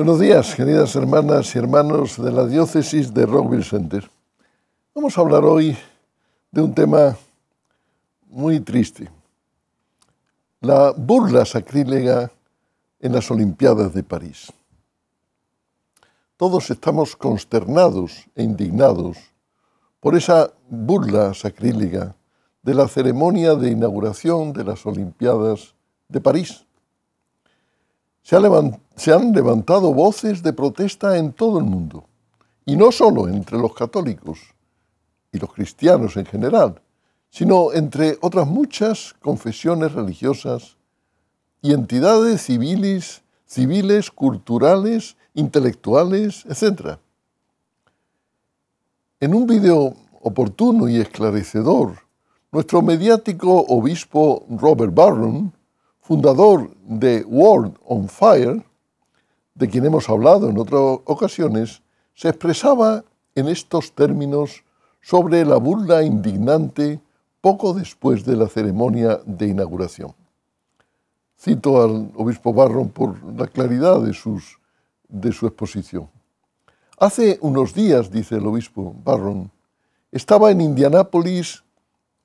Buenos días, queridas hermanas y hermanos de la diócesis de Rockville Center. Vamos a hablar hoy de un tema muy triste, la burla sacrílega en las Olimpiadas de París. Todos estamos consternados e indignados por esa burla sacrílega de la ceremonia de inauguración de las Olimpiadas de París se, han levantado voces de protesta en todo el mundo, y no solo entre los católicos y los cristianos en general, sino entre otras muchas confesiones religiosas y entidades civiles, civiles culturales, intelectuales, etc. En un vídeo oportuno y esclarecedor, nuestro mediático obispo Robert Barron fundador de World on Fire, de quien hemos hablado en otras ocasiones, se expresaba en estos términos sobre la burla indignante poco después de la ceremonia de inauguración. Cito al obispo Barron por la claridad de, de su exposición. Hace unos días, dice el obispo Barron, estaba en Indianápolis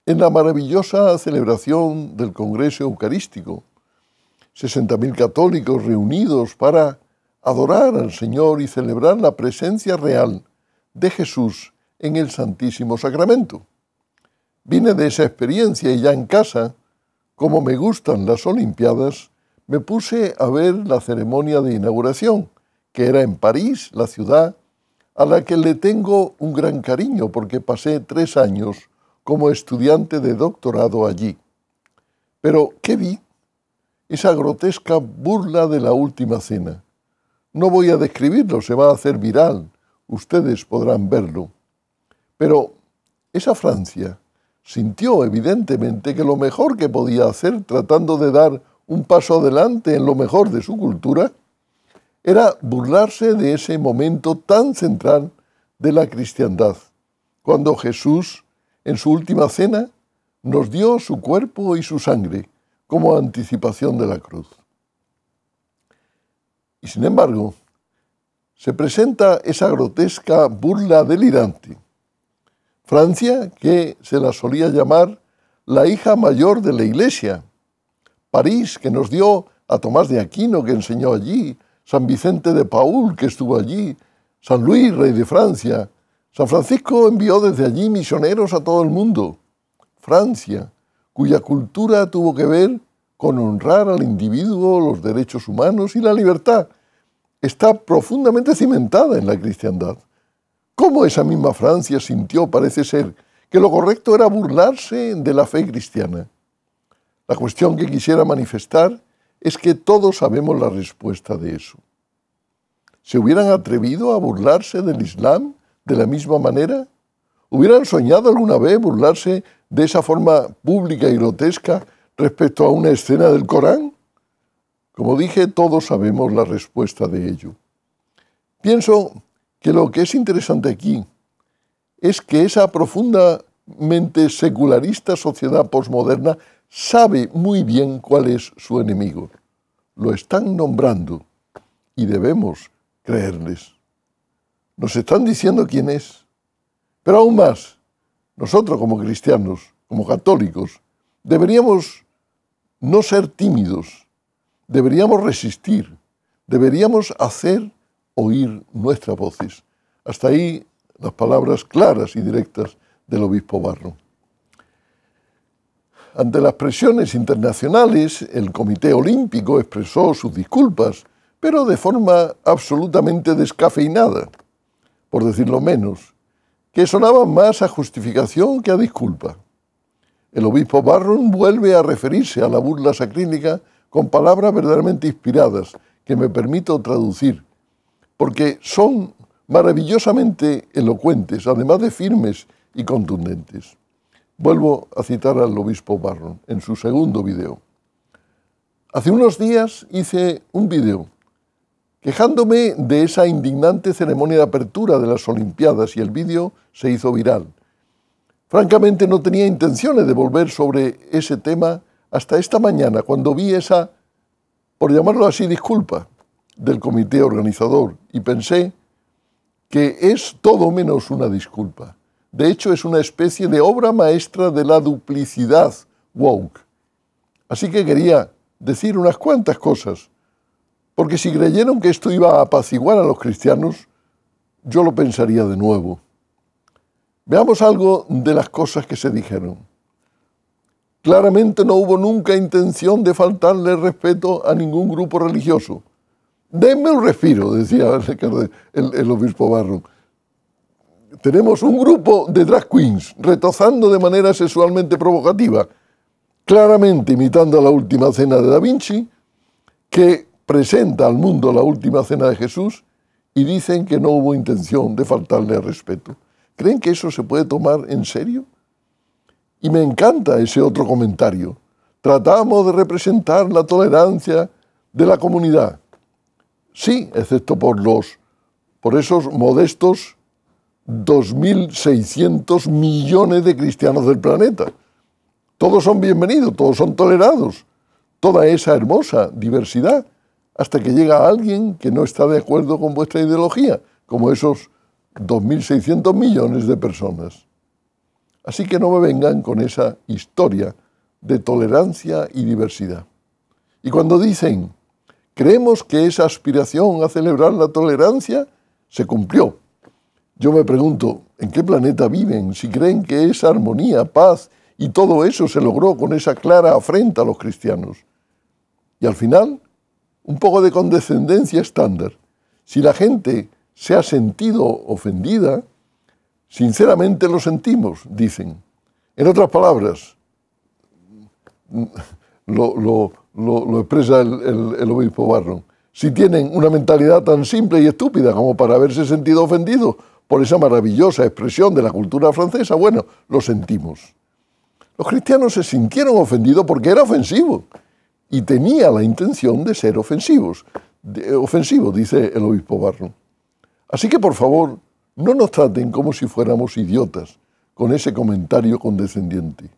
en la maravillosa celebración del Congreso Eucarístico 60.000 católicos reunidos para adorar al Señor y celebrar la presencia real de Jesús en el Santísimo Sacramento. Vine de esa experiencia y ya en casa, como me gustan las Olimpiadas, me puse a ver la ceremonia de inauguración, que era en París, la ciudad a la que le tengo un gran cariño porque pasé tres años como estudiante de doctorado allí. Pero, ¿qué vi? esa grotesca burla de la última cena. No voy a describirlo, se va a hacer viral, ustedes podrán verlo. Pero esa Francia sintió evidentemente que lo mejor que podía hacer tratando de dar un paso adelante en lo mejor de su cultura era burlarse de ese momento tan central de la cristiandad, cuando Jesús, en su última cena, nos dio su cuerpo y su sangre como anticipación de la cruz. Y sin embargo, se presenta esa grotesca burla delirante. Francia, que se la solía llamar la hija mayor de la Iglesia. París, que nos dio a Tomás de Aquino, que enseñó allí, San Vicente de Paul, que estuvo allí, San Luis, rey de Francia. San Francisco envió desde allí misioneros a todo el mundo. Francia, cuya cultura tuvo que ver con honrar al individuo, los derechos humanos y la libertad. Está profundamente cimentada en la cristiandad. ¿Cómo esa misma Francia sintió, parece ser, que lo correcto era burlarse de la fe cristiana? La cuestión que quisiera manifestar es que todos sabemos la respuesta de eso. ¿Se hubieran atrevido a burlarse del Islam de la misma manera? ¿Hubieran soñado alguna vez burlarse de esa forma pública y grotesca respecto a una escena del Corán? Como dije, todos sabemos la respuesta de ello. Pienso que lo que es interesante aquí es que esa profundamente secularista sociedad posmoderna sabe muy bien cuál es su enemigo. Lo están nombrando y debemos creerles. Nos están diciendo quién es. Pero aún más, nosotros como cristianos, como católicos, deberíamos no ser tímidos, deberíamos resistir, deberíamos hacer oír nuestras voces. Hasta ahí las palabras claras y directas del obispo Barro. Ante las presiones internacionales, el Comité Olímpico expresó sus disculpas, pero de forma absolutamente descafeinada, por decirlo menos, que sonaba más a justificación que a disculpa. El obispo Barron vuelve a referirse a la burla sacrínica con palabras verdaderamente inspiradas que me permito traducir, porque son maravillosamente elocuentes, además de firmes y contundentes. Vuelvo a citar al obispo Barron en su segundo video. Hace unos días hice un video quejándome de esa indignante ceremonia de apertura de las Olimpiadas y el video se hizo viral Francamente no tenía intenciones de volver sobre ese tema hasta esta mañana, cuando vi esa, por llamarlo así, disculpa del comité organizador y pensé que es todo menos una disculpa. De hecho, es una especie de obra maestra de la duplicidad woke. Así que quería decir unas cuantas cosas, porque si creyeron que esto iba a apaciguar a los cristianos, yo lo pensaría de nuevo. Veamos algo de las cosas que se dijeron. Claramente no hubo nunca intención de faltarle respeto a ningún grupo religioso. Denme un respiro, decía el, obispo Barro. Tenemos un grupo de drag queens retozando de manera sexualmente provocativa, claramente imitando la última cena de Da Vinci, que presenta al mundo la última cena de Jesús y dicen que no hubo intención de faltarle respeto. ¿Creen que eso se puede tomar en serio? Y me encanta ese otro comentario. Tratamos de representar la tolerancia de la comunidad. Sí, excepto por los por esos modestos 2.600 millones de cristianos del planeta. Todos son bienvenidos, todos son tolerados. Toda esa hermosa diversidad hasta que llega alguien que no está de acuerdo con vuestra ideología, como esos 2.600 millones de personas. Así que no me vengan con esa historia de tolerancia y diversidad. Y cuando dicen, creemos que esa aspiración a celebrar la tolerancia se cumplió. Yo me pregunto, ¿en qué planeta viven si creen que esa armonía, paz y todo eso se logró con esa clara afrenta a los cristianos? Y al final, un poco de condescendencia estándar. Si la gente se ha sentido ofendida, sinceramente lo sentimos, dicen. En otras palabras, lo, expresa el, obispo Barron, si tienen una mentalidad tan simple y estúpida como para haberse sentido ofendido por esa maravillosa expresión de la cultura francesa, bueno, lo sentimos. Los cristianos se sintieron ofendidos porque era ofensivo y tenía la intención de ser ofensivos. ofensivo, dice el obispo Barron. Así que por favor, no nos traten como si fuéramos idiotas con ese comentario condescendiente.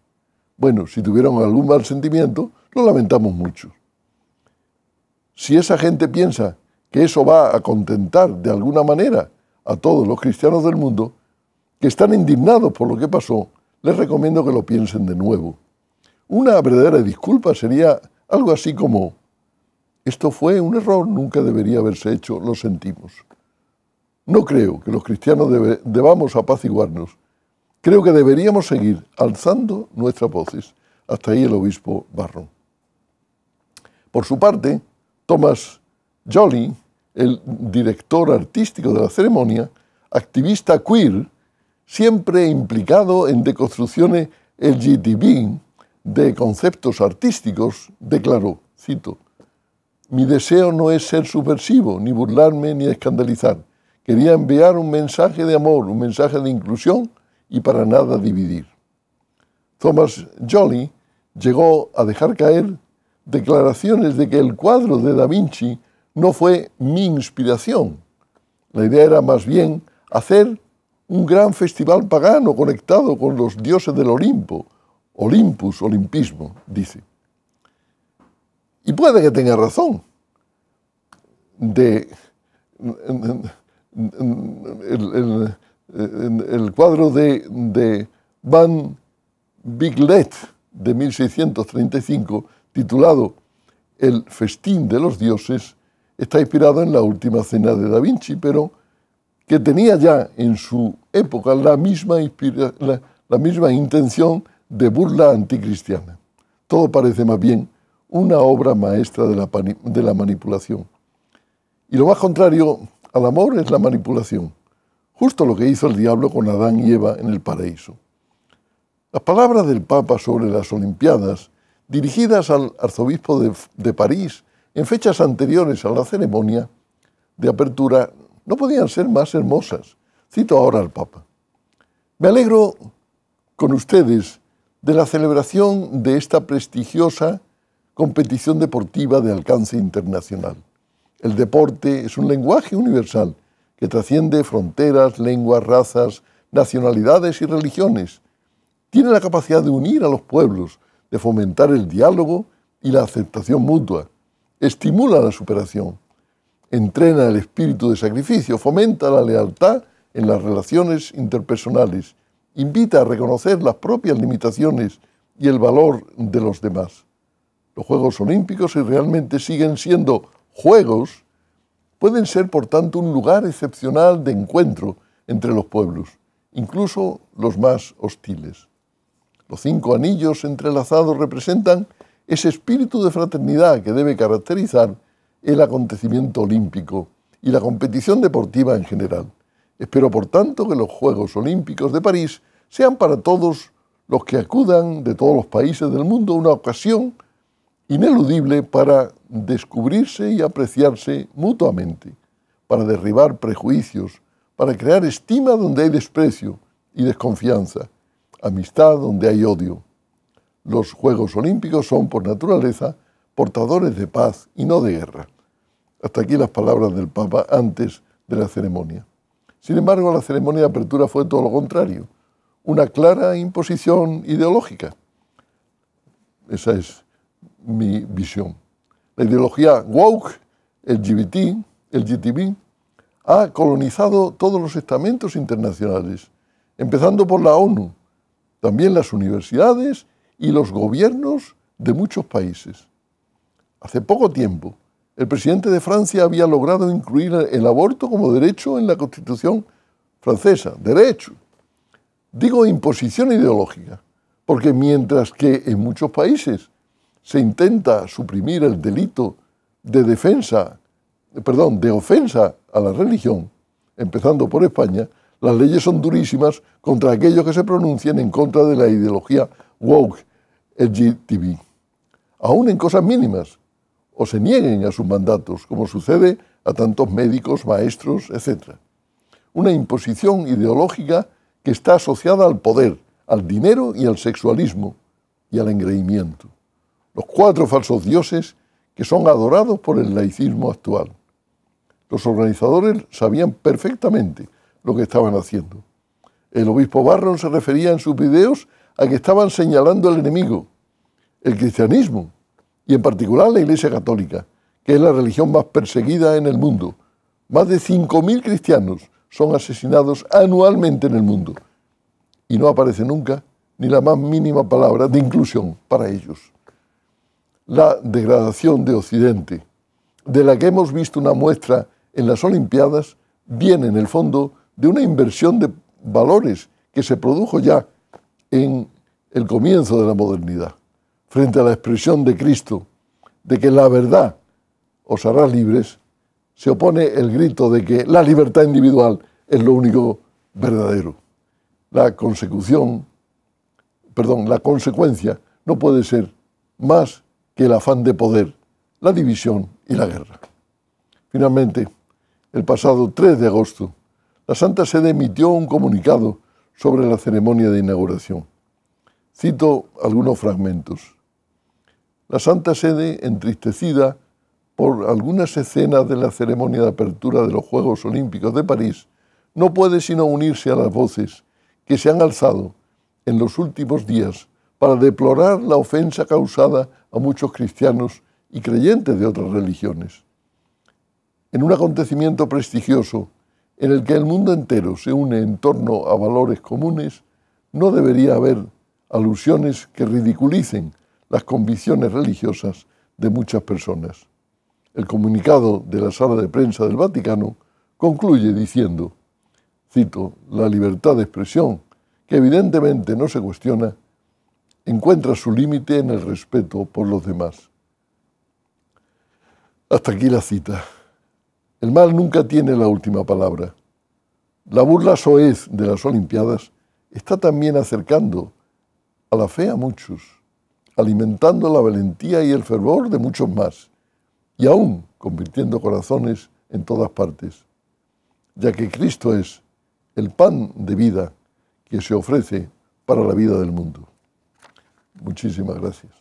Bueno, si tuvieron algún mal sentimiento, lo lamentamos mucho. Si esa gente piensa que eso va a contentar de alguna manera a todos los cristianos del mundo, que están indignados por lo que pasó, les recomiendo que lo piensen de nuevo. Una verdadera disculpa sería algo así como, esto fue un error, nunca debería haberse hecho, lo sentimos. No creo que los cristianos debamos apaciguarnos. Creo que deberíamos seguir alzando nuestras voces. Hasta ahí el obispo Barron. Por su parte, Thomas Jolly, el director artístico de la ceremonia, activista queer, siempre implicado en deconstrucciones LGTB de conceptos artísticos, declaró, cito, mi deseo no es ser subversivo, ni burlarme, ni escandalizar. Quería enviar un mensaje de amor, un mensaje de inclusión y para nada dividir. Thomas Jolly llegó a dejar caer declaraciones de que el cuadro de Da Vinci no fue mi inspiración. La idea era más bien hacer un gran festival pagano conectado con los dioses del Olimpo. Olympus, olimpismo, dice. Y puede que tenga razón de, el, cuadro de, Van Biglet de 1635, titulado El festín de los dioses, está inspirado en la última cena de Da Vinci, pero que tenía ya en su época la misma, misma intención de burla anticristiana. Todo parece más bien una obra maestra de la, de la manipulación. Y lo más contrario al amor es la manipulación, justo lo que hizo el diablo con Adán y Eva en el paraíso. Las palabras del Papa sobre las Olimpiadas, dirigidas al arzobispo de, de París en fechas anteriores a la ceremonia de apertura, no podían ser más hermosas. Cito ahora al Papa. Me alegro con ustedes de la celebración de esta prestigiosa competición deportiva de alcance internacional. El deporte es un lenguaje universal que trasciende fronteras, lenguas, razas, nacionalidades y religiones. Tiene la capacidad de unir a los pueblos, de fomentar el diálogo y la aceptación mutua. Estimula la superación. Entrena el espíritu de sacrificio, fomenta la lealtad en las relaciones interpersonales, invita a reconocer las propias limitaciones y el valor de los demás. Los Juegos Olímpicos realmente siguen siendo juegos pueden ser, por tanto, un lugar excepcional de encuentro entre los pueblos, incluso los más hostiles. Los cinco anillos entrelazados representan ese espíritu de fraternidad que debe caracterizar el acontecimiento olímpico y la competición deportiva en general. Espero, por tanto, que los Juegos Olímpicos de París sean para todos los que acudan de todos los países del mundo una ocasión ineludible para descubrirse y apreciarse mutuamente, para derribar prejuicios, para crear estima donde hay desprecio y desconfianza, amistad donde hay odio. Los Juegos Olímpicos son, por naturaleza, portadores de paz y no de guerra. Hasta aquí las palabras del Papa antes de la ceremonia. Sin embargo, la ceremonia de apertura fue todo lo contrario, una clara imposición ideológica. Esa es mi visión. La ideología woke, el GBT, el ha colonizado todos los estamentos internacionales, empezando por la ONU, también las universidades y los gobiernos de muchos países. Hace poco tiempo, el presidente de Francia había logrado incluir el aborto como derecho en la Constitución francesa, derecho. Digo imposición ideológica, porque mientras que en muchos países se intenta suprimir el delito de defensa, perdón, de ofensa a la religión, empezando por España, las leyes son durísimas contra aquellos que se pronuncian en contra de la ideología woke LGTB, aún en cosas mínimas, o se nieguen a sus mandatos, como sucede a tantos médicos, maestros, etc. Una imposición ideológica que está asociada al poder, al dinero y al sexualismo y al engreimiento los cuatro falsos dioses que son adorados por el laicismo actual. Los organizadores sabían perfectamente lo que estaban haciendo. El obispo Barron se refería en sus videos a que estaban señalando al enemigo, el cristianismo, y en particular la Iglesia Católica, que es la religión más perseguida en el mundo. Más de 5.000 cristianos son asesinados anualmente en el mundo y no aparece nunca ni la más mínima palabra de inclusión para ellos la degradación de Occidente, de la que hemos visto una muestra en las Olimpiadas, viene en el fondo de una inversión de valores que se produjo ya en el comienzo de la modernidad, frente a la expresión de Cristo de que la verdad os hará libres, se opone el grito de que la libertad individual es lo único verdadero. La consecución, perdón, la consecuencia no puede ser más que el afán de poder, la división y la guerra. Finalmente, el pasado 3 de agosto, la Santa Sede emitió un comunicado sobre la ceremonia de inauguración. Cito algunos fragmentos. La Santa Sede, entristecida por algunas escenas de la ceremonia de apertura de los Juegos Olímpicos de París, no puede sino unirse a las voces que se han alzado en los últimos días para deplorar la ofensa causada a muchos cristianos y creyentes de otras religiones. En un acontecimiento prestigioso en el que el mundo entero se une en torno a valores comunes, no debería haber alusiones que ridiculicen las convicciones religiosas de muchas personas. El comunicado de la sala de prensa del Vaticano concluye diciendo, cito, la libertad de expresión, que evidentemente no se cuestiona, encuentra su límite en el respeto por los demás. Hasta aquí la cita. El mal nunca tiene la última palabra. La burla soez de las Olimpiadas está también acercando a la fe a muchos, alimentando la valentía y el fervor de muchos más, y aún convirtiendo corazones en todas partes, ya que Cristo es el pan de vida que se ofrece para la vida del mundo. Muchísimas gracias.